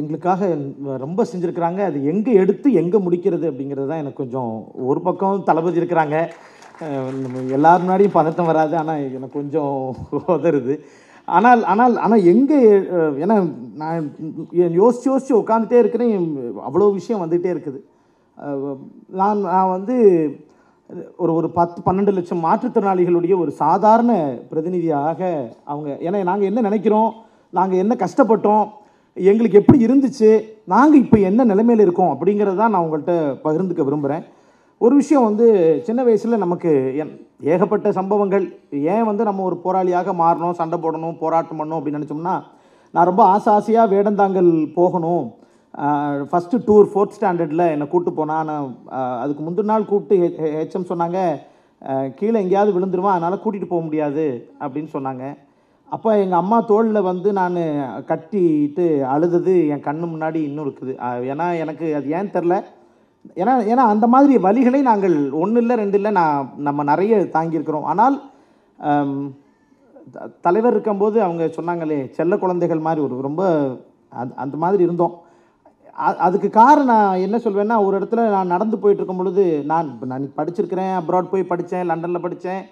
எங்களுக்காக ரொம்ப செஞ்சுருக்கிறாங்க அது எங்கே எடுத்து எங்கே முடிக்கிறது அப்படிங்கிறது தான் எனக்கு கொஞ்சம் ஒரு பக்கம் தளபதி இருக்கிறாங்க எல்லார் முன்னாடியும் பதட்டம் வராது ஆனால் எனக்கு கொஞ்சம் உதருது ஆனால் ஆனால் ஆனால் எங்கே ஏன்னா நான் யோசித்து யோசித்து உட்காந்துட்டே இருக்கிறேன் அவ்வளோ விஷயம் வந்துகிட்டே இருக்குது நான் நான் வந்து ஒரு ஒரு பத்து பன்னெண்டு லட்சம் மாற்றுத்திறனாளிகளுடைய ஒரு சாதாரண பிரதிநிதியாக அவங்க ஏன்னா நாங்கள் என்ன நினைக்கிறோம் நாங்கள் என்ன கஷ்டப்பட்டோம் எங்களுக்கு எப்படி இருந்துச்சு நாங்கள் இப்போ என்ன நிலைமையில் இருக்கோம் அப்படிங்கிறத தான் நான் உங்கள்கிட்ட பகிர்ந்துக்க விரும்புகிறேன் ஒரு விஷயம் வந்து சின்ன வயசில் நமக்கு ஏகப்பட்ட சம்பவங்கள் ஏன் வந்து நம்ம ஒரு போராளியாக மாறணும் சண்டை போடணும் போராட்டம் பண்ணணும் அப்படின்னு நினச்சோம்னா நான் ரொம்ப ஆசை ஆசையாக வேடந்தாங்கல் போகணும் ஃபஸ்ட்டு டூர் ஃபோர்த் ஸ்டாண்டர்டில் என்னை கூப்பிட்டு போனால் நான் அதுக்கு முந்தின நாள் கூப்பிட்டு ஹெச்எம் சொன்னாங்க கீழே எங்கேயாவது விழுந்துருவான் அதனால் கூட்டிகிட்டு போக முடியாது அப்படின்னு சொன்னாங்க அப்போ எங்கள் அம்மா தோளில் வந்து நான் கட்டிட்டு அழுதது என் கண்ணு முன்னாடி இன்னும் இருக்குது ஏன்னா எனக்கு அது ஏன் தெரில ஏன்னா ஏன்னா அந்த மாதிரி வழிகளை நாங்கள் ஒன்று இல்லை ரெண்டு இல்லை நான் நம்ம நிறைய தாங்கியிருக்கிறோம் ஆனால் தலைவர் இருக்கும்போது அவங்க சொன்னாங்களே செல்ல குழந்தைகள் மாதிரி ஒரு ரொம்ப அந்த மாதிரி இருந்தோம் அதுக்கு காரணம் நான் என்ன சொல்வேன்னா ஒரு இடத்துல நான் நடந்து போயிட்டு இருக்கும் பொழுது நான் நான் படிச்சிருக்கிறேன் அப்ராட் போய் படித்தேன் லண்டனில் படித்தேன்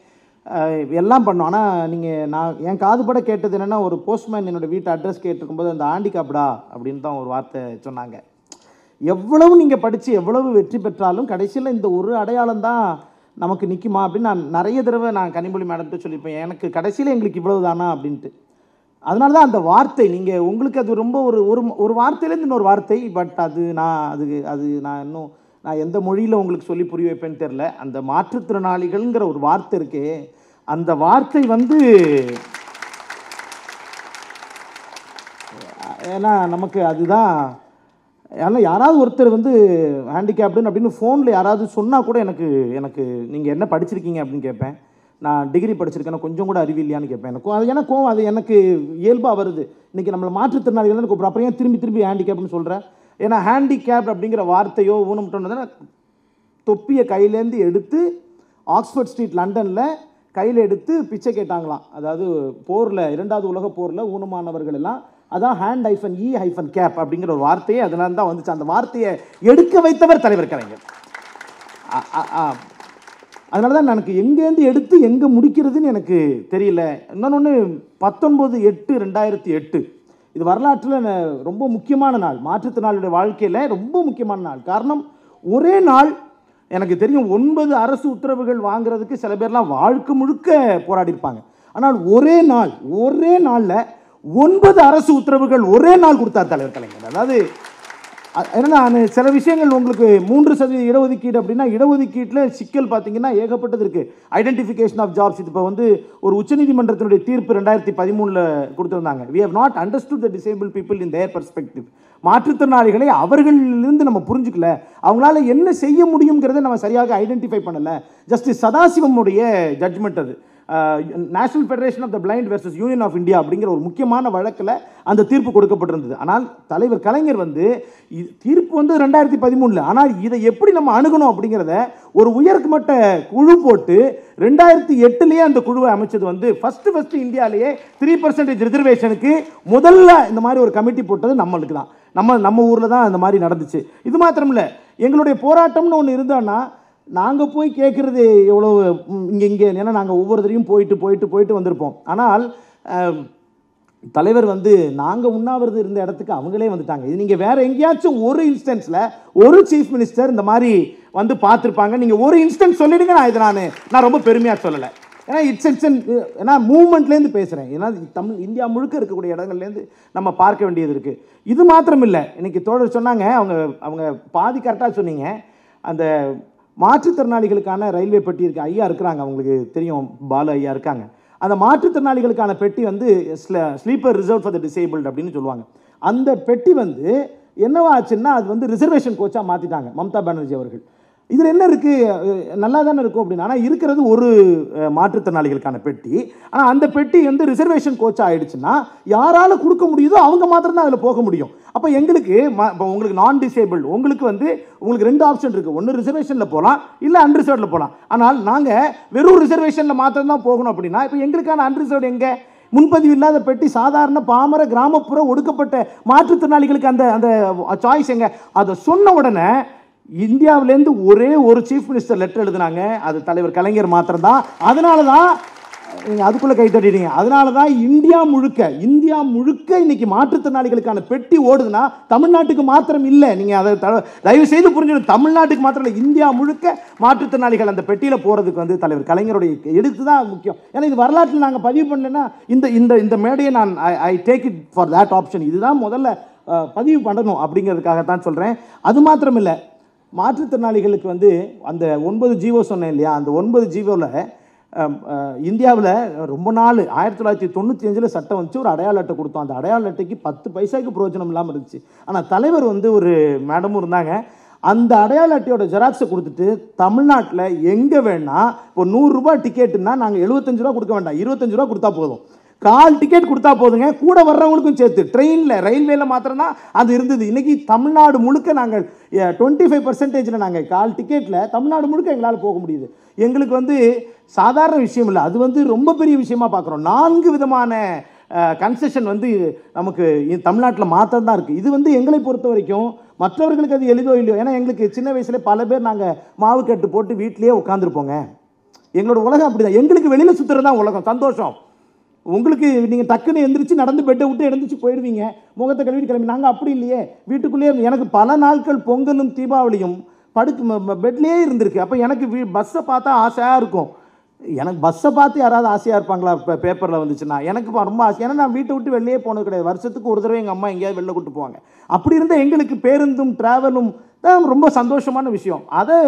எல்லாம் பண்ணோம் ஆனால் நீங்கள் நான் என் காதுபட கேட்டது என்னென்னா ஒரு போஸ்ட்மேன் என்னோடய வீட்டு அட்ரஸ் கேட்டிருக்கும்போது அந்த ஆண்டிகாப்டா அப்படின்னு தான் ஒரு வார்த்தை சொன்னாங்க எவ்வளவு நீங்கள் படித்து எவ்வளவு வெற்றி பெற்றாலும் கடைசியில் இந்த ஒரு அடையாளம் தான் நமக்கு நிற்குமா அப்படின்னு நான் நிறைய தடவை நான் கனிமொழி மேடம்கிட்ட சொல்லியிருப்பேன் எனக்கு கடைசியில் எங்களுக்கு இவ்வளவு தானா அப்படின்ட்டு அதனால தான் அந்த வார்த்தை நீங்கள் உங்களுக்கு அது ரொம்ப ஒரு ஒரு வார்த்தையிலேருந்து இன்னொரு வார்த்தை பட் அது நான் அது அது நான் இன்னும் நான் எந்த மொழியில் உங்களுக்கு சொல்லி புரிய வைப்பேன்னு தெரில அந்த மாற்றுத்திறனாளிகள்ங்கிற ஒரு வார்த்தை இருக்கே அந்த வார்த்தை வந்து ஏன்னா நமக்கு அதுதான் அதனால் யாராவது ஒருத்தர் வந்து ஹேண்டிகேப்டுன்னு அப்படின்னு ஃபோனில் யாராவது சொன்னால் கூட எனக்கு எனக்கு நீங்கள் என்ன படிச்சிருக்கீங்க அப்படின்னு கேட்பேன் நான் டிகிரி படிச்சிருக்கேன் கொஞ்சம் கூட அறிவு இல்லையான்னு கேட்பேன் எனக்கும் அது கோவம் அது எனக்கு இயல்பாக வருது இன்றைக்கி நம்மளை மாற்றுத்திறனாளிகள் கூப்பிட்றோம் அப்புறம் ஏன் திரும்பி திரும்பி ஹேண்டிகேப்னு சொல்கிறேன் ஏன்னா ஹேண்டிகேப் அப்படிங்கிற வார்த்தையோ ஊனமுட்டோன்னு தொப்பியை கையிலேருந்து எடுத்து ஆக்ஸ்ஃபோர்ட் ஸ்ட்ரீட் லண்டனில் கையில் எடுத்து பிச்சை கேட்டாங்களாம் அதாவது போரில் இரண்டாவது உலக போரில் ஊனமானவர்கள் எல்லாம் அதான் hand hyphen i hyphen cap அப்படிங்கிற ஒரு வார்த்தையே அதனால தான் வந்துச்சு அந்த வார்த்தையை எடுக்க வைத்தவர் தலைவர் கலைஞர் அதனால தான் எனக்கு எங்கேருந்து எடுத்து எங்கே முடிக்கிறதுன்னு எனக்கு தெரியல இன்னொன்று பத்தொன்பது எட்டு ரெண்டாயிரத்தி எட்டு இது வரலாற்றில் ரொம்ப முக்கியமான நாள் மாற்றுத்திறனாளியுடைய வாழ்க்கையில் ரொம்ப முக்கியமான நாள் காரணம் ஒரே நாள் எனக்கு தெரியும் ஒன்பது அரசு உத்தரவுகள் வாங்குறதுக்கு சில பேர்லாம் வாழ்க்கை முழுக்க போராடிருப்பாங்க ஆனால் ஒரே நாள் ஒரே நாளில் ஒன்பது அரசு உத்தரவுகள் ஒரே நாள் கொடுத்தார் தலைவர் கலைஞர் அதாவது ஏன்னா நான் சில விஷயங்கள் உங்களுக்கு மூன்று சதவீத இடஒதுக்கீடு அப்படின்னா இடஒதுக்கீட்டில் சிக்கல் பார்த்தீங்கன்னா ஏகப்பட்டது இருக்குது ஐடென்டிஃபிகேஷன் ஆஃப் ஜாப்ஸ் இது இப்போ வந்து ஒரு உச்சநீதிமன்றத்தினுடைய தீர்ப்பு ரெண்டாயிரத்தி பதிமூணில் கொடுத்துருந்தாங்க we have not understood the disabled people in their perspective மாற்றுத்திறனாளிகளை அவர்களிலிருந்து நம்ம புரிஞ்சுக்கல அவங்களால என்ன செய்ய முடியுங்கிறத நம்ம சரியாக ஐடென்டிஃபை பண்ணலை ஜஸ்டிஸ் சதாசிவமுடைய ஜட்ஜ்மெண்ட் அது National Federation of the Blind versus Union of India அப்படிங்கிற ஒரு முக்கியமான வழக்கில் அந்த தீர்ப்பு கொடுக்கப்பட்டிருந்தது ஆனால் தலைவர் கலைஞர் வந்து தீர்ப்பு வந்து ரெண்டாயிரத்தி பதிமூணில் ஆனால் இதை எப்படி நம்ம அணுகணும் அப்படிங்கிறத ஒரு உயர்மட்ட குழு போட்டு ரெண்டாயிரத்தி எட்டுலேயே அந்த குழுவை அமைச்சது வந்து ஃபஸ்ட்டு ஃபஸ்ட்டு இந்தியாவிலேயே த்ரீ பர்சன்டேஜ் ரிசர்வேஷனுக்கு முதல்ல இந்த மாதிரி ஒரு கமிட்டி போட்டது நம்மளுக்கு தான் நம்ம நம்ம ஊரில் தான் இந்த மாதிரி நடந்துச்சு இது மாத்திரம் இல்லை எங்களுடைய போராட்டம்னு ஒன்று இருந்தோன்னா நாங்கள் போய் கேட்குறது எவ்வளோ இங்கே இங்கே ஏன்னா நாங்கள் ஒவ்வொருத்தரையும் போயிட்டு போயிட்டு போயிட்டு வந்திருப்போம் ஆனால் தலைவர் வந்து நாங்கள் உண்ணாவிரதம் இருந்த இடத்துக்கு அவங்களே வந்துட்டாங்க இது நீங்கள் வேறு எங்கேயாச்சும் ஒரு இன்ஸ்டன்ஸில் ஒரு சீஃப் மினிஸ்டர் இந்த மாதிரி வந்து பார்த்துருப்பாங்க நீங்கள் ஒரு இன்ஸ்டன்ஸ் சொல்லிடுங்க நான் இது நான் நான் ரொம்ப பெருமையாக சொல்லலை ஏன்னா இட்ஸ் இட்ஸ் ஏன்னா மூமெண்ட்லேருந்து பேசுகிறேன் ஏன்னா தமிழ் இந்தியா முழுக்க இருக்கக்கூடிய இடங்கள்லேருந்து நம்ம பார்க்க வேண்டியது இருக்குது இது மாத்திரம் இல்லை இன்றைக்கி தோழர் சொன்னாங்க அவங்க அவங்க பாதி கரெக்டாக சொன்னீங்க அந்த மாற்றுத்திறனாளிகளுக்கான ரயில்வே பெட்டி இருக்குது ஐயா இருக்கிறாங்க அவங்களுக்கு தெரியும் பாலு ஐயா இருக்காங்க அந்த மாற்றுத்திறனாளிகளுக்கான பெட்டி வந்து sleeper reserve for the disabled அப்படின்னு சொல்லுவாங்க அந்த பெட்டி வந்து என்னவா ஆச்சுன்னா அது வந்து ரிசர்வேஷன் கோச்சாக மாற்றிட்டாங்க மம்தா பானர்ஜி அவர்கள் இதில் என்ன இருக்குது நல்லா தானே இருக்கும் அப்படின்னா ஆனால் இருக்கிறது ஒரு மாற்றுத்திறனாளிகளுக்கான பெட்டி ஆனால் அந்த பெட்டி வந்து ரிசர்வேஷன் கோச் ஆகிடுச்சுன்னா யாரால் கொடுக்க முடியுதோ அவங்க மாத்திரம்தான் அதில் போக முடியும் அப்போ எங்களுக்கு ம இப்போ உங்களுக்கு நான் டிசேபிள் உங்களுக்கு வந்து உங்களுக்கு ரெண்டு ஆப்ஷன் இருக்குது ஒன்று ரிசர்வேஷனில் போகலாம் இல்லை அன்ரிசர்வ்டில் போகலாம் ஆனால் நாங்கள் வெறும் ரிசர்வேஷனில் மாத்திரம் தான் போகணும் அப்படின்னா இப்போ எங்களுக்கான அன்ரிசர்வ்டு எங்கே முன்பதிவு இல்லாத பெட்டி சாதாரண பாமர கிராமப்புற ஒடுக்கப்பட்ட மாற்றுத்திறனாளிகளுக்கு அந்த அந்த சாய்ஸ் எங்கே அதை சொன்ன உடனே இந்தியாவிலேருந்து ஒரே ஒரு சீஃப் மினிஸ்டர் லெட்டர் எழுதினாங்க அது தலைவர் கலைஞர் மாத்திரம்தான் அதனால தான் நீங்கள் அதுக்குள்ளே கை தட்டிட்டீங்க அதனால தான் இந்தியா முழுக்க இந்தியா முழுக்க இன்றைக்கி மாற்றுத்திறனாளிகளுக்கான பெட்டி ஓடுதுன்னா தமிழ்நாட்டுக்கு மாத்திரம் இல்லை நீங்கள் அதை தயவு செய்து புரிஞ்சிடும் தமிழ்நாட்டுக்கு மாத்திரம் இல்லை இந்தியா முழுக்க மாற்றுத்திறனாளிகள் அந்த பெட்டியில் போகிறதுக்கு வந்து தலைவர் கலைஞருடைய எடுத்து தான் முக்கியம் ஏன்னா இது வரலாற்றில் நாங்கள் பதிவு பண்ணலன்னா இந்த இந்த இந்த மேடையை நான் I take it for that option இதுதான் முதல்ல பதிவு பண்ணணும் அப்படிங்கிறதுக்காக தான் சொல்கிறேன் அது மாத்திரம் இல்லை மாற்றுத்திறனாளிகளுக்கு வந்து அந்த ஒன்பது ஜீவோ சொன்னேன் இல்லையா அந்த ஒன்பது ஜீவோவில் இந்தியாவில் ரொம்ப நாள் ஆயிரத்தி தொள்ளாயிரத்தி தொண்ணூற்றி அஞ்சில் சட்டம் வந்துச்சு ஒரு அடையாள அட்டை கொடுத்தோம் அந்த அடையாள அட்டைக்கு பத்து பைசாவுக்கு பிரயோஜனம் இல்லாமல் இருந்துச்சு ஆனால் தலைவர் வந்து ஒரு மேடமும் இருந்தாங்க அந்த அடையாள அட்டையோட ஜெராக்ஸை கொடுத்துட்டு தமிழ்நாட்டில் எங்கே வேணால் இப்போ நூறுரூபா டிக்கெட்டுன்னா நாங்கள் எழுபத்தஞ்சு ரூபா கொடுக்க வேண்டாம் இருபத்தஞ்சு ரூபா கொடுத்தா போதும் கால் டிக்கெட் கொடுத்தா போதுங்க கூட வர்றவங்களுக்கும் சேர்த்து ட்ரெயினில் ரயில்வேல மாத்திரம்தான் அது இருந்தது இன்றைக்கி தமிழ்நாடு முழுக்க நாங்கள் டுவெண்ட்டி ஃபைவ் பர்சன்டேஜில் நாங்கள் கால் டிக்கெட்டில் தமிழ்நாடு முழுக்க எங்களால் போக முடியுது எங்களுக்கு வந்து சாதாரண விஷயம் இல்லை அது வந்து ரொம்ப பெரிய விஷயமா பார்க்குறோம் நான்கு விதமான கன்செஷன் வந்து நமக்கு தமிழ்நாட்டில் மாத்திரம் தான் இருக்குது இது வந்து எங்களை பொறுத்த வரைக்கும் மற்றவர்களுக்கு அது எளிதோ இல்லையோ ஏன்னா எங்களுக்கு சின்ன வயசுலே பல பேர் நாங்கள் மாவு கட்டு போட்டு வீட்லேயே உட்காந்துருப்போங்க எங்களோட உலகம் அப்படி தான் எங்களுக்கு வெளியில் சுற்றுறது தான் உலகம் சந்தோஷம் உங்களுக்கு நீங்கள் டக்குன்னு எழுந்திரிச்சு நடந்து பெட்டை விட்டு எழுந்திரிச்சு போயிடுவீங்க முகத்தை கழுவிட்டு கிளம்பி நாங்கள் அப்படி இல்லையே வீட்டுக்குள்ளேயே எனக்கு பல நாட்கள் பொங்கலும் தீபாவளியும் படுக்கு பெட்லேயே இருந்திருக்கு அப்போ எனக்கு வீ பஸ்ஸை பார்த்தா ஆசையாக இருக்கும் எனக்கு பஸ்ஸை பார்த்து யாராவது ஆசையாக இருப்பாங்களா இப்போ பேப்பரில் வந்துச்சுன்னா எனக்கு ரொம்ப ஆசை ஏன்னா நான் வீட்டை விட்டு வெளியே போனது கிடையாது வருஷத்துக்கு ஒரு தடவை எங்கள் அம்மா எங்கேயாவது வெளில கூட்டு போவாங்க அப்படி இருந்தால் எங்களுக்கு பேருந்தும் ட்ராவலும் தான் ரொம்ப சந்தோஷமான விஷயம் அதை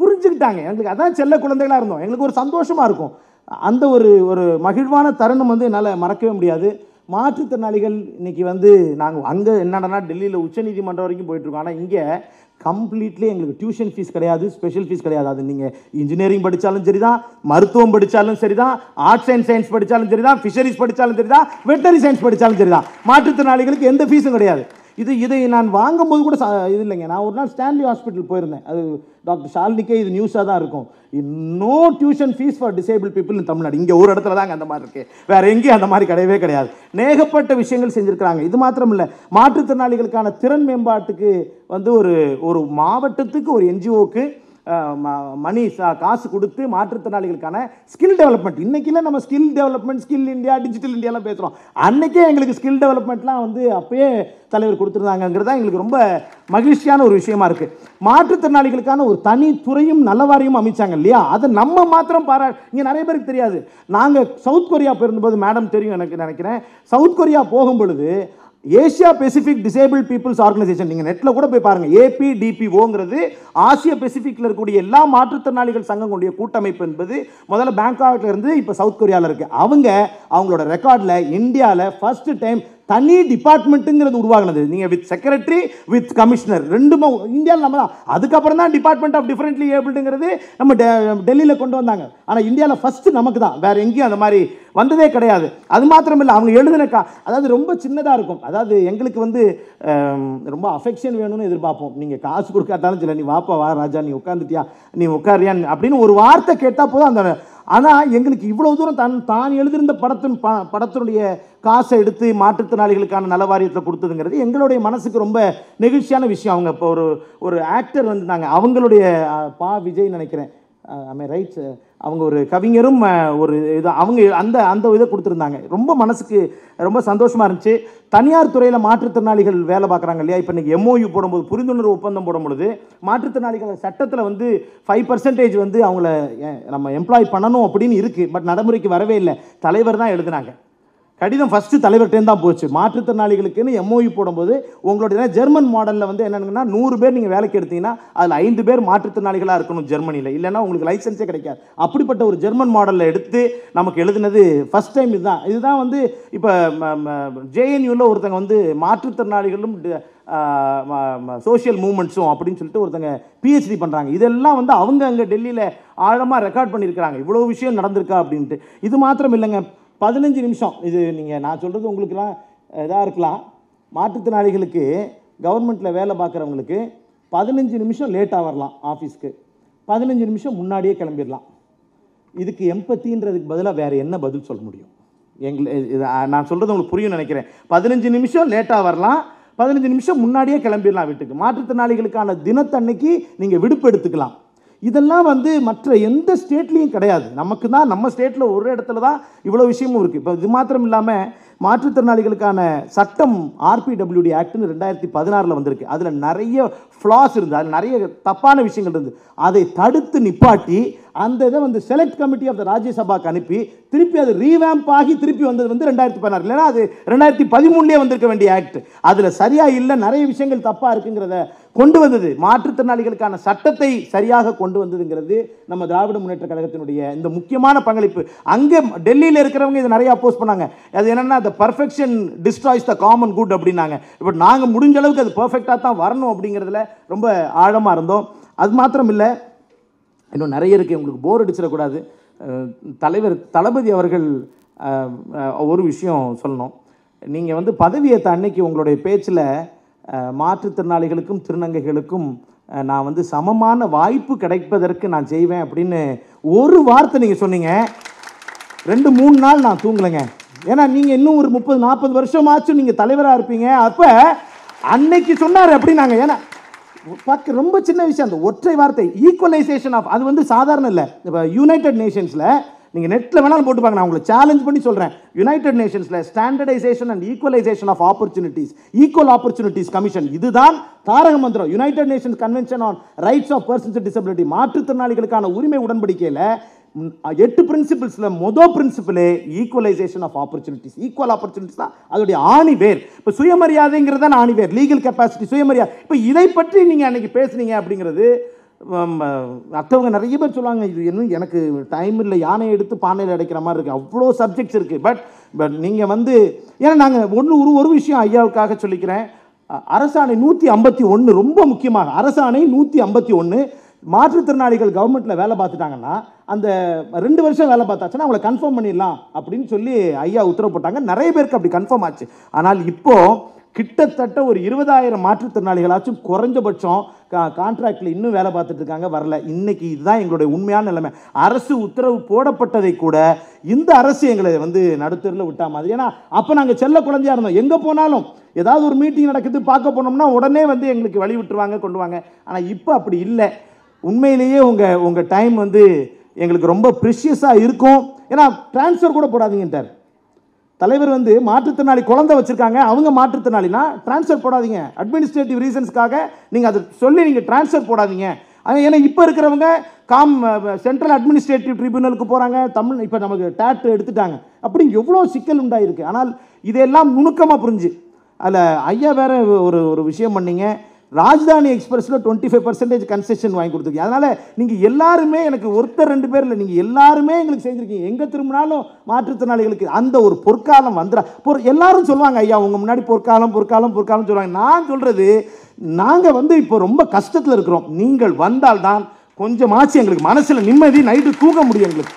புரிஞ்சுக்கிட்டாங்க எங்களுக்கு அதான் செல்ல குழந்தைகளாக இருந்தோம் எங்களுக்கு ஒரு சந்தோஷமாக இருக்கும் அந்த ஒரு ஒரு மகிழ்வான தருணம் வந்து என்னால் மறக்கவே முடியாது மாற்றுத்திறனாளிகள் இன்றைக்கி வந்து நாங்கள் அங்கே என்னடனா டெல்லியில் உச்சநீதிமன்றம் வரைக்கும் போயிட்டுருக்கோம் ஆனால் இங்கே கம்ப்ளீட்லி எங்களுக்கு டியூஷன் ஃபீஸ் கிடையாது ஸ்பெஷல் ஃபீஸ் கிடையாது அது நீங்கள் இன்ஜினியரிங் படித்தாலும் சரி தான் மருத்துவம் படித்தாலும் சரி தான் ஆர்ட்ஸ் அண்ட் சயின்ஸ் படித்தாலும் சரி தான் ஃபிஷரிஸ் படித்தாலும் சரி தான் வெட்டரி சயின்ஸ் படித்தாலும் சரி தான் மாற்றுத்திறனாளிகளுக்கு எந்த ஃபீஸும் கிடையாது இது இதை நான் வாங்கும்போது கூட இது இல்லைங்க நான் ஒரு நாள் ஸ்டான்லி ஹாஸ்பிட்டல் போயிருந்தேன் அது டாக்டர் ஷால்னிக்கே இது நியூஸாக தான் இருக்கும் no tuition fees for disabled people in Tamil Nadu இங்கே ஒரு இடத்துல தாங்க அந்த மாதிரி இருக்குது வேறு எங்கேயும் அந்த மாதிரி கிடையவே கிடையாது நேகப்பட்ட விஷயங்கள் செஞ்சுருக்கிறாங்க இது மாத்திரம் இல்லை மாற்றுத்திறனாளிகளுக்கான திறன் மேம்பாட்டுக்கு வந்து ஒரு ஒரு மாவட்டத்துக்கு ஒரு என்ஜிஓக்கு மணி காசு கொடுத்து மாற்றுத்திறனாளிகளுக்கான ஸ்கில் டெவலப்மெண்ட் இன்றைக்கில நம்ம skill development skill India digital இந்தியாலாம் பேசுகிறோம் அன்றைக்கே எங்களுக்கு ஸ்கில் டெவலப்மெண்ட்லாம் வந்து அப்பயே தலைவர் கொடுத்துருந்தாங்கிறதா தான் எங்களுக்கு ரொம்ப மகிழ்ச்சியான ஒரு விஷயமா இருக்குது மாற்றுத்திறனாளிகளுக்கான ஒரு தனி துறையும் நலவாரியும் அமைச்சாங்க இல்லையா அதை நம்ம மாத்திரம் பாரா இங்கே நிறைய பேருக்கு தெரியாது நாங்கள் சவுத் கொரியா போயிருந்தபோது மேடம் தெரியும் எனக்கு நினைக்கிறேன் சவுத் கொரியா போகும் பொழுது Asia Pacific disable peoples organization நீங்கள் நெட்டில் கூட போய் பாருங்கள் ஏபிடிபிஓங்கிறது ஆசிய பெசிஃபிக்கில் இருக்கக்கூடிய எல்லா மாற்றுத்திறனாளிகள் சங்கம் கொண்டிய கூட்டமைப்பு என்பது முதல்ல இருந்து இப்போ சவுத் கொரியாவில் இருக்குது அவங்க அவங்களோட ரெக்கார்டில் இந்தியாவில் ஃபஸ்ட்டு டைம் தனி டிபார்ட்மெண்ட்டுங்கிறது உருவாகினது நீங்கள் வித் செக்ரட்டரி வித் கமிஷனர் ரெண்டுமே இந்தியாவில் நம்ம தான் அதுக்கப்புறம் தான் டிபார்ட்மெண்ட் ஆஃப் டிஃப்ரெண்ட்லி ஏபிள்டுங்கிறது நம்ம டெல்லியில் கொண்டு வந்தாங்க ஆனால் இந்தியாவில் ஃபஸ்ட்டு நமக்கு தான் வேறு எங்கேயும் அந்த மாதிரி வந்ததே கிடையாது அது மாத்திரம் இல்லை அவங்க எழுதுனக்கா அதாவது ரொம்ப சின்னதாக இருக்கும் அதாவது எங்களுக்கு வந்து ரொம்ப அஃபெக்ஷன் வேணும்னு எதிர்பார்ப்போம் நீங்கள் காசு கொடுக்காதாலும் சரி நீ வாப்பா வா ராஜா நீ உட்காந்துட்டியா நீ உட்காரியான்னு அப்படின்னு ஒரு வார்த்தை கேட்டால் போதும் அந்த ஆனால் எங்களுக்கு இவ்வளோ தூரம் தன் தான் எழுதியிருந்த படத்தின் ப படத்தினுடைய காசை எடுத்து மாற்றுத்திறனாளிகளுக்கான நல கொடுத்ததுங்கிறது எங்களுடைய மனசுக்கு ரொம்ப நெகிழ்ச்சியான விஷயம் அவங்க இப்போ ஒரு ஒரு ஆக்டர் வந்து நாங்கள் அவங்களுடைய பா விஜய் நினைக்கிறேன் ஐ ரைட் அவங்க ஒரு கவிஞரும் ஒரு இது அவங்க அந்த அந்த இதை கொடுத்துருந்தாங்க ரொம்ப மனசுக்கு ரொம்ப சந்தோஷமாக இருந்துச்சு தனியார் துறையில் மாற்றுத்திறனாளிகள் வேலை பார்க்குறாங்க இல்லையா இப்போ இன்றைக்கி எம்ஓயு போடும்போது புரிந்துணர்வு ஒப்பந்தம் போடும்பொழுது மாற்றுத்திறனாளிகள் சட்டத்தில் வந்து ஃபைவ் பர்சன்டேஜ் வந்து அவங்கள நம்ம எம்ப்ளாய் பண்ணணும் அப்படின்னு இருக்குது பட் நடைமுறைக்கு வரவே இல்லை தலைவர் தான் எழுதுனாங்க கடிதம் ஃபஸ்ட்டு தலைவர்கிட்டேருந்து தான் போச்சு மாற்றுத்திறனாளிகளுக்குன்னு எம்ஓயு போடும்போது உங்களுடைய ஜெர்மன் மாடலில் வந்து என்னென்னா நூறு பேர் நீங்கள் வேலைக்கு எடுத்தீங்கன்னா அதில் ஐந்து பேர் மாற்றுத்திறனாளிகளாக இருக்கணும் ஜெர்மனியில் இல்லைன்னா உங்களுக்கு லைசன்ஸே கிடைக்காது அப்படிப்பட்ட ஒரு ஜெர்மன் மாடலில் எடுத்து நமக்கு எழுதினது ஃபஸ்ட் டைம் இதுதான் இதுதான் வந்து இப்போ ஜேஎன்யூவில் ஒருத்தங்க வந்து மாற்றுத்திறனாளிகளும் சோஷியல் மூமெண்ட்ஸும் அப்படின்னு சொல்லிட்டு ஒருத்தங்க பிஹெச்டி பண்ணுறாங்க இதெல்லாம் வந்து அவங்க அங்கே டெல்லியில் ஆழமாக ரெக்கார்ட் பண்ணியிருக்கிறாங்க இவ்வளோ விஷயம் நடந்திருக்கா அப்படின்ட்டு இது மாத்திரம் இல்லைங்க பதினஞ்சு நிமிஷம் இது நீங்கள் நான் சொல்கிறது உங்களுக்கெல்லாம் இதாக இருக்கலாம் மாற்றுத்திறனாளிகளுக்கு கவர்மெண்ட்டில் வேலை பார்க்குறவங்களுக்கு பதினஞ்சு நிமிஷம் லேட்டாக வரலாம் ஆஃபீஸ்க்கு பதினஞ்சு நிமிஷம் முன்னாடியே கிளம்பிடலாம் இதுக்கு எம்பத்தின்றதுக்கு பதிலாக வேறு என்ன பதில் சொல்ல முடியும் எங்களை நான் சொல்கிறது உங்களுக்கு புரியும் நினைக்கிறேன் பதினஞ்சு நிமிஷம் லேட்டாக வரலாம் பதினஞ்சு நிமிஷம் முன்னாடியே கிளம்பிடலாம் வீட்டுக்கு மாற்றுத்திறனாளிகளுக்கான தினத்தன்னைக்கு நீங்கள் விடுப்பு எடுத்துக்கலாம் இதெல்லாம் வந்து மற்ற எந்த ஸ்டேட்லேயும் கிடையாது நமக்கு தான் நம்ம ஸ்டேட்டில் ஒரு இடத்துல தான் இவ்வளோ விஷயமும் இருக்குது இப்போ இது மாத்திரம் இல்லாமல் மாற்றுத்திறனாளிகளுக்கான சட்டம் ஆர்பிடபிள்யூடி ஆக்ட்னு ரெண்டாயிரத்தி பதினாறில் வந்திருக்கு அதில் நிறைய ஃப்ளாஸ் இருந்தது அதில் நிறைய தப்பான விஷயங்கள் இருந்தது அதை தடுத்து நிப்பாட்டி அந்த இதை வந்து செலக்ட் கமிட்டி ஆஃப் த ராஜ்யசபாக்கு அனுப்பி திருப்பி அது ரீவேம்ப் ஆகி திருப்பி வந்தது வந்து ரெண்டாயிரத்தி பதினாறு இல்லைன்னா அது ரெண்டாயிரத்தி பதிமூணுலேயே வந்திருக்க வேண்டிய ஆக்ட் அதில் சரியாக இல்லை நிறைய விஷயங்கள் தப்பாக இருக்குங்கிறத கொண்டு வந்தது மாற்றுத்திறனாளிகளுக்கான சட்டத்தை சரியாக கொண்டு வந்ததுங்கிறது நம்ம திராவிட முன்னேற்ற கழகத்தினுடைய இந்த முக்கியமான பங்களிப்பு அங்கே டெல்லியில் இருக்கிறவங்க இதை நிறைய அப்போஸ் பண்ணாங்க அது என்னென்னா அந்த perfection destroys the common good அப்படின்னாங்க இப்போ நாங்கள் முடிஞ்ச அளவுக்கு அது பர்ஃபெக்டாக தான் வரணும் அப்படிங்கிறதுல ரொம்ப ஆழமாக இருந்தோம் அது மாத்திரம் இல்லை இன்னும் நிறைய இருக்குது உங்களுக்கு போர் அடிச்சிடக்கூடாது தலைவர் தளபதி அவர்கள் ஒரு விஷயம் சொல்லணும் நீங்கள் வந்து பதவியேற்ற அன்னைக்கு உங்களுடைய பேச்சில் மாற்றுத்திறனாளிகளுக்கும் திருநங்கைகளுக்கும் நான் வந்து சமமான வாய்ப்பு கிடைப்பதற்கு நான் செய்வேன் அப்படின்னு ஒரு வார்த்தை நீங்கள் சொன்னீங்க ரெண்டு மூணு நாள் நான் தூங்கலைங்க ஏன்னா நீங்கள் இன்னும் ஒரு முப்பது நாற்பது வருஷமாச்சும் நீங்கள் தலைவராக இருப்பீங்க அப்போ அன்னைக்கு சொன்னார் அப்படின்னாங்க ஏன்னா பார்க்க ரொம்ப சின்ன விஷயம் அந்த ஒற்றை வார்த்தை ஈக்குவலைசேஷன் ஆஃப் அது வந்து சாதாரண இல்லை இப்போ யுனைடெட் நேஷன்ஸில் நீங்கள் நெட்டில் வேணாலும் போட்டுப்பாங்க நான் உங்களை சேலஞ்ச் பண்ணி சொல்கிறேன் யுனைடெட் நேஷன்ஸில் standardization and equalization of opportunities equal opportunities commission இதுதான் தாரக மந்திரம் United Nations convention on rights of persons disability மாற்றுத்திறனாளிகளுக்கான உரிமை உடன்படிக்கையில் எட்டு பிரின்சிபிள்ஸில் மொதல் பிரின்சிபிளே equalization of opportunities equal opportunities தான் அதோடைய ஆணிவேர் இப்போ சுயமரியாதைங்கிறது தான் ஆணிவேர் லீகல் கெப்பாசிட்டி சுயமரியாதை இப்போ இதை பற்றி நீங்கள் அன்றைக்கி பேசுனீங்க அப்படிங்கிறது மற்றவங்க நிறைய பேர் சொல்லுவாங்க இது இன்னும் எனக்கு டைம் இல்லை யானை எடுத்து பானையில் அடைக்கிற மாதிரி இருக்குது அவ்வளோ சப்ஜெக்ட்ஸ் இருக்குது பட் பட் நீங்கள் வந்து ஏன்னா நாங்கள் ஒன்று ஒரு ஒரு விஷயம் ஐயாவுக்காக சொல்லிக்கிறேன் அரசாணை நூற்றி ஐம்பத்தி ஒன்று ரொம்ப முக்கியமாக அரசாணை நூற்றி ஐம்பத்தி ஒன்று மாற்றுத்திறனாளிகள் கவர்மெண்ட்டில் வேலை பார்த்துட்டாங்கன்னா அந்த ரெண்டு வருஷம் வேலை பார்த்தாச்சுன்னா அவங்கள கன்ஃபார்ம் பண்ணிடலாம் அப்படின்னு சொல்லி ஐயா உத்தரவு போட்டாங்க நிறைய பேருக்கு அப்படி கன்ஃபார்ம் ஆச்சு ஆனால் இப்போது கிட்டத்தட்ட ஒரு இருபதாயிரம் மாற்றுத்திறனாளிகளாச்சும் குறைஞ்சபட்சம் கா கான்ட்ராக்டில் இன்னும் வேலை பார்த்துட்டு இருக்காங்க வரல இன்னைக்கு இதுதான் எங்களுடைய உண்மையான நிலைமை அரசு உத்தரவு போடப்பட்டதை கூட இந்த அரசு எங்களை வந்து நடுத்தரில் விட்டா மாதிரி ஏன்னா அப்போ நாங்கள் செல்ல குழந்தையா இருந்தோம் எங்கே போனாலும் ஏதாவது ஒரு மீட்டிங் நடக்குது பார்க்க போனோம்னா உடனே வந்து எங்களுக்கு வழி விட்டுருவாங்க கொண்டு வாங்க ஆனால் இப்போ அப்படி இல்லை உண்மையிலேயே உங்கள் உங்கள் டைம் வந்து எங்களுக்கு ரொம்ப ப்ரிஷியஸாக இருக்கும் ஏன்னா ட்ரான்ஸ்ஃபர் கூட போடாதீங்கன்ட்டார் தலைவர் வந்து மாற்றுத்திறனாளி குழந்தை வச்சுருக்காங்க அவங்க மாற்றுத்திறனாளினா ட்ரான்ஸ்ஃபர் போடாதீங்க அட்மினிஸ்ட்ரேட்டிவ் ரீசன்ஸ்க்காக நீங்கள் அதை சொல்லி நீங்கள் ட்ரான்ஸ்ஃபர் போடாதீங்க ஏன்னா இப்போ இருக்கிறவங்க காம் சென்ட்ரல் அட்மினிஸ்ட்ரேட்டிவ் ட்ரிபியூனலுக்கு போகிறாங்க தமிழ் இப்போ நமக்கு டேட் எடுத்துட்டாங்க அப்படி எவ்வளோ சிக்கல் உண்டாயிருக்கு ஆனால் இதெல்லாம் நுணுக்கமாக புரிஞ்சு அதில் ஐயா வேறு ஒரு ஒரு விஷயம் பண்ணிங்க ராஜ்தானி எக்ஸ்பிரஸில் டுவெண்ட்டி ஃபைவ் பர்சன்டேஜ் கன்செஷன் வாங்கி கொடுத்துருக்கீங்க அதனால் நீங்கள் எல்லாருமே எனக்கு ஒருத்தர் ரெண்டு பேர் இல்லை நீங்கள் எல்லாருமே எங்களுக்கு செஞ்சுருக்கீங்க எங்கே திரும்பினாலும் மாற்றுத்திறனாளிகளுக்கு அந்த ஒரு பொற்காலம் வந்துடா பொறு எல்லாரும் சொல்லுவாங்க ஐயா உங்கள் முன்னாடி பொற்காலம் பொற்காலம் பொற்காலம் சொல்லுவாங்க நான் சொல்கிறது நாங்கள் வந்து இப்போ ரொம்ப கஷ்டத்தில் இருக்கிறோம் நீங்கள் வந்தால்தான் கொஞ்சமாச்சு எங்களுக்கு மனசில் நிம்மதி நைட்டு தூங்க முடியும் எங்களுக்கு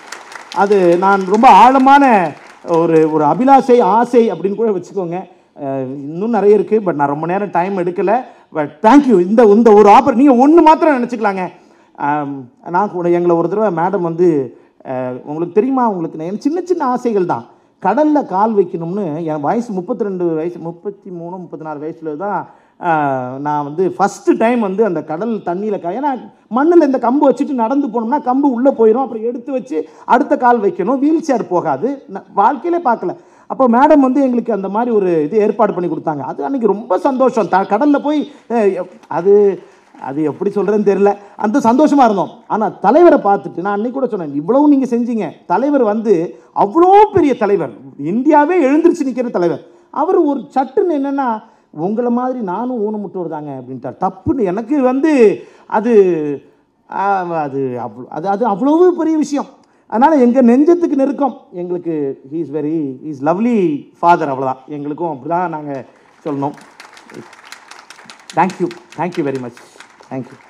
அது நான் ரொம்ப ஆழமான ஒரு ஒரு அபிலாஷை ஆசை அப்படின்னு கூட வச்சுக்கோங்க இன்னும் நிறைய இருக்குது பட் நான் ரொம்ப நேரம் டைம் எடுக்கலை தேங்க்யூ இந்த இந்த ஒரு ஆஃபர் நீங்கள் ஒன்று மாத்திரம் நினச்சிக்கலாங்க நான் கூட எங்களை ஒரு தடவை மேடம் வந்து உங்களுக்கு தெரியுமா உங்களுக்கு சின்ன சின்ன ஆசைகள் தான் கடலில் கால் வைக்கணும்னு என் வயசு முப்பத்தி ரெண்டு வயசு முப்பத்தி மூணு முப்பத்தி நாலு வயசில் தான் நான் வந்து ஃபஸ்ட்டு டைம் வந்து அந்த கடல் தண்ணியில் க ஏன்னா மண்ணில் இந்த கம்பு வச்சுட்டு நடந்து போனோம்னா கம்பு உள்ளே போயிடும் அப்புறம் எடுத்து வச்சு அடுத்த கால் வைக்கணும் வீல் சேர் போகாது வாழ்க்கையிலே பார்க்கல அப்போ மேடம் வந்து எங்களுக்கு அந்த மாதிரி ஒரு இது ஏற்பாடு பண்ணி கொடுத்தாங்க அது அன்றைக்கி ரொம்ப சந்தோஷம் த கடலில் போய் அது அது எப்படி சொல்கிறேன்னு தெரில அந்த சந்தோஷமாக இருந்தோம் ஆனால் தலைவரை பார்த்துட்டு நான் அன்றைக்கி கூட சொன்னேன் இவ்வளவு நீங்கள் செஞ்சீங்க தலைவர் வந்து அவ்வளோ பெரிய தலைவர் இந்தியாவே எழுந்திரிச்சு நிற்கிற தலைவர் அவர் ஒரு சட்டுன்னு என்னென்னா உங்களை மாதிரி நானும் ஊனமுட்டோர் வருதாங்க அப்படின்ட்டார் தப்புன்னு எனக்கு வந்து அது அது அவ்வளோ அது அது அவ்வளவு பெரிய விஷயம் அதனால் எங்கள் நெஞ்சத்துக்கு நெருக்கம் எங்களுக்கு he is very is lovely father அவ்வளோதான் எங்களுக்கும் அப்படி தான் நாங்கள் சொல்லணும் thank you thank you very much thank you